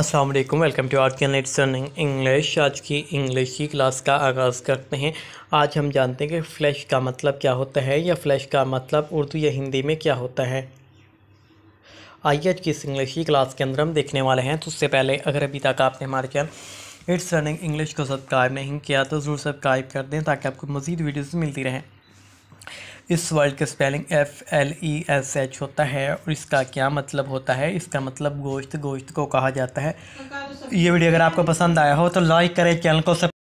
अस्सलाम वालेकुम welcome to our channel it's learning English आज की इंग्लिश की क्लास का आगाज़ करते हैं आज हम जानते हैं कि फ़्लैश का मतलब क्या होता है या फ़्लैश का मतलब उर्दू या हिंदी में क्या होता है आइए आज की इस इंग्लिश की क्लास के अंदर हम देखने वाले हैं तो उससे पहले अगर अभी तक आपने हमारे चैनल इट्स रनिंग इंग्लिश को सब्सक्राइब नहीं किया तो ज़रूर सब्सक्राइब कर दें ताकि आपको मज़ीद वीडियोज़ मिलती रहें इस वर्ड का spelling F L E S H होता है और इसका क्या मतलब होता है इसका मतलब गोश्त गोश्त को कहा जाता है तो ये वीडियो अगर आपको पसंद आया हो तो लाइक करें चैनल को सब